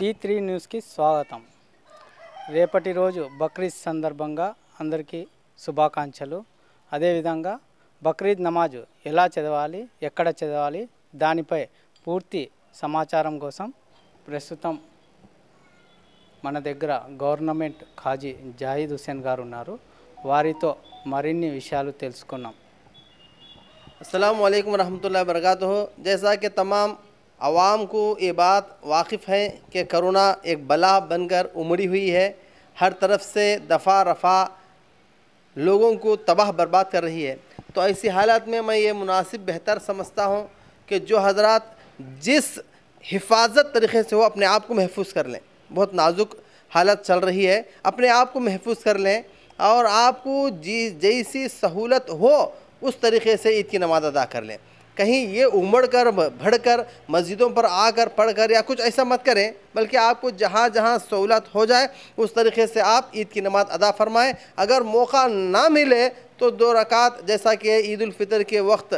tea three న్యూస్కి స్వాగతం రేపటి రోజు బక్రీద్ సందర్భంగా అందరికీ శుభాకాంక్షలు అదేవిధంగా బక్రీద్ నమాజు ఎలా చదవాలి ఎక్కడ చదవాలి దానిపై పూర్తి సమాచారం కోసం ప్రస్తుతం మన దగ్గర గవర్నమెంట్ ఖాజీ జాయిద్ హుసేన్ గారు ఉన్నారు వారితో మరిన్ని విషయాలు తెలుసుకున్నాం అస్సలం అయికం వరహతుల్లా బర్గాతు జైసాకి తమాం आवाम को ये बात वाकिफ़ है कि करोना एक बला बनकर उमड़ी हुई है हर तरफ से दफ़ा रफ़ा लोगों को तबाह बर्बाद कर रही है तो ऐसी हालत में मैं ये मुनासिब बेहतर समझता हूँ कि जो हजरत जिस हिफाजत तरीके से हो अपने आप को महफूज कर लें बहुत नाजुक हालत चल रही है अपने आप को महफूज कर लें और आपको जी जैसी सहूलत हो उस तरीके से ईद की नमाज़ अदा कर लें कहीं ये उमड़ कर भड़ कर मस्जिदों पर आकर पढ़ कर या कुछ ऐसा मत करें बल्कि आपको जहाँ जहाँ सहूलत हो जाए उस तरीके से आप ईद की नमाज़ अदा फरमाएं अगर मौका ना मिले तो दो रकात जैसा कि फितर के वक्त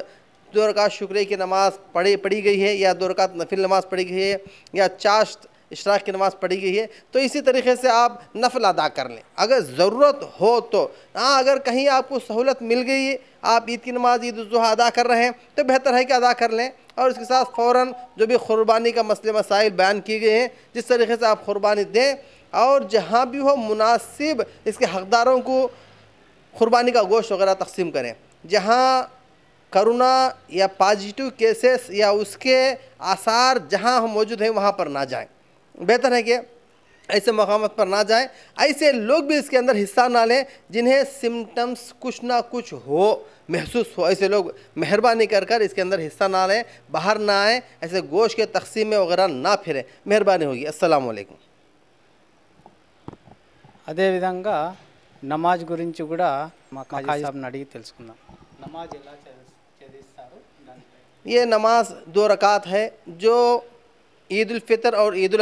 दो रकात शुक्र की नमाज़ पढ़ी पढ़ी गई है या दो रकात नफिल नमाज़ पढ़ी गई है या चाश्त इशराक की नमाज़ पढ़ी गई है तो इसी तरीके से आप नफल अदा कर लें अगर ज़रूरत हो तो हाँ अगर कहीं आपको सहूलत मिल गई है आप ईद की नमाज़ ईद उजहा अदा कर रहे हैं तो बेहतर है कि अदा कर लें और इसके साथ फ़ौर जो भी क़ुरबानी का मसले मसाइल बयान किए गए हैं जिस तरीके से आप क़ुरबानी दें और जहाँ भी हो मुनासिब इसके हकदारों को क़ुरबानी का गोश्त वगैरह तकसीम करें जहाँ करोना या पॉजिटिव केसेस या उसके आसार जहाँ हम मौजूद हैं वहाँ पर ना जाएं बेहतर है कि ऐसे मकाम पर ना जाएं ऐसे लोग भी इसके अंदर हिस्सा ना लें जिन्हें सिम्टम्स कुछ ना कुछ हो महसूस हो ऐसे लोग मेहरबानी कर कर इसके अंदर हिस्सा ना लें बाहर ना आएँ ऐसे गोश के तकसीम में वगैरह ना फिरें मेहरबानी होगी असलकम अदे విధంగా నమాజ్ గురించి కూడా ये नमाज दो रकात है जो ईद फ़ितर और ईद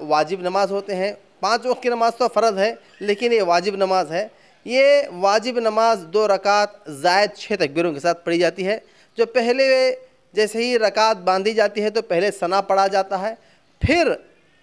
वाजिब नमाज होते हैं पाँच वक्त की नमाज तो फ़र्ज़ है लेकिन ये वाजिब नमाज है ये वाजिब नमाज दो रकात जायद छः तकबीरों के साथ पढ़ी जाती है जो पहले जैसे ही रकात बांधी जाती है तो पहले सना पढ़ा जाता है फिर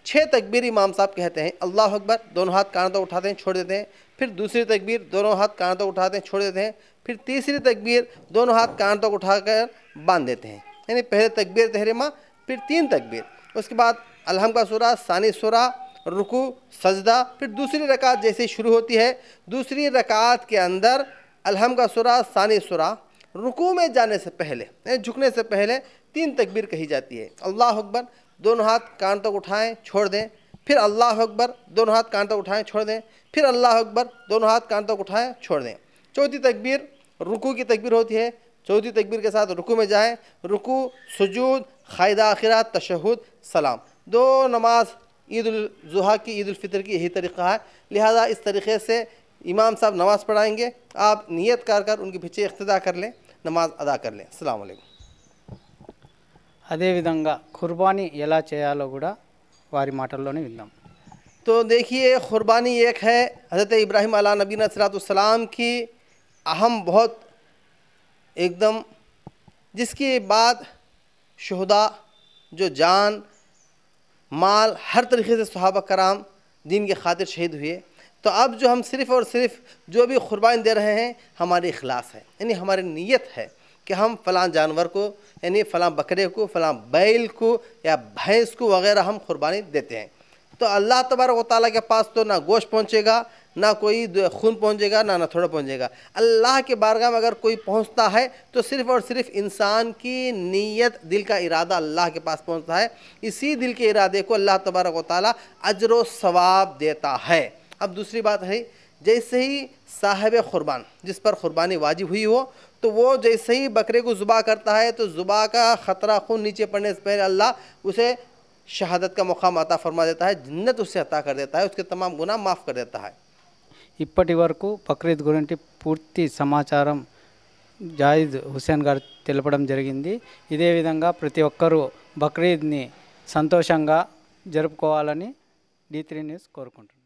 छः तकबीर इमाम साहब कहते हैं अल्लाह अकबर दोनों हाथ कान तक तो उठाते हैं छोड़ देते हैं फिर दूसरी तकबीर दोनों हाथ कान तक तो उठाते हैं छोड़ देते हैं फिर तीसरी तकबीर दोनों हाथ कान तक तो उठाकर बांध देते हैं यानी पहले तकबीर तहरीमा फिर तीन तकबीर उसके बाद अलहम का सुरा सानी सुरा रुकू सजदा फिर दूसरी रकात जैसे शुरू होती है दूसरी रकात के अंदर अलहम का सुरा सानी सुरा रुकू में जाने से पहले झुकने से पहले तीन तकबीर कही जाती है अल्लाह अकबर दोनों हाथ कान तक उठाएँ छोड़ दें फिर अल्लाह अकबर दोनों हाथ कान तक उठाएँ छोड़ दें फिर अल्लाह अकबर दोनों हाथ कान तक उठाएँ छोड़ दें चौथी तकबीर रुकू की तकबीर होती है चौथी तकबीर के साथ रुकू में जाएँ रुकू सजूद ख़ायदा आखिर तशहद सलाम दो नमाज ईदाजी की ईदालफ़ितर की यही तरीक़ा है लिहाजा इस तरीक़े से इमाम साहब नमाज़ पढ़ाएंगे आप नियत कर कर उनके पीछे अख्तदा कर लें नमाज अदा कर लें अल्लाम అదేవిధంగా కుర్బానీ ఎలా చేయాలో वारी వారి మాటల్లోనే विदा तो देखिए क़ुरबानी एक है हज़रत इब्राहिम अला नबीन सलातम की अहम बहुत एकदम जिसके बाद शहदा जो जान माल हर तरीके से सहाबा कराम दीन के खातिर शहीद हुए तो अब जो हम सिर्फ़ और सिर्फ जो भी क़ुरबान दे रहे हैं हमारे अखलास है यानी हमारी नीयत है कि हम फ़लाँ जानवर को यानी फ़लाँ बकरे को फ़लाँ बैल को या भैंस को वगैरह हम क़ुरबानी देते हैं तो अल्लाह तबारक वाली के पास तो ना गोश्त पहुँचेगा ना कोई खून पहुँचेगा ना ना थोड़ा पहुँचेगा अल्लाह के बारगाह में अगर कोई पहुँचता है तो सिर्फ़ और सिर्फ इंसान की नीयत दिल का इरादा अल्लाह के पास पहुँचता है इसी दिल के इरादे को अल्लाह तबारक वाली अजर वाब देता है अब दूसरी बात है जैसे ही साहब क़ुरबान जिस पर क़ुरबानी वाजिब हुई हो तो वो जैसे ही बकरे को ज़ुबा करता है तो ज़ुबा का ख़तरा खून नीचे पड़ने से पहले अल्लाह उसे शहादत का मकाम अता फरमा देता है जन्नत उसे अता कर देता है उसके तमाम गुना माफ़ कर देता है ఇప్పటి వరకు బక్రీద్ గురించి పూర్తి సమాచారం జాయిద్ హుసేన్ గారు తెలపడం జరిగింది ఇదే విధంగా ప్రతి ఒక్కరూ బక్రీద్ని సంతోషంగా జరుపుకోవాలని డి న్యూస్ కోరుకుంటున్నాను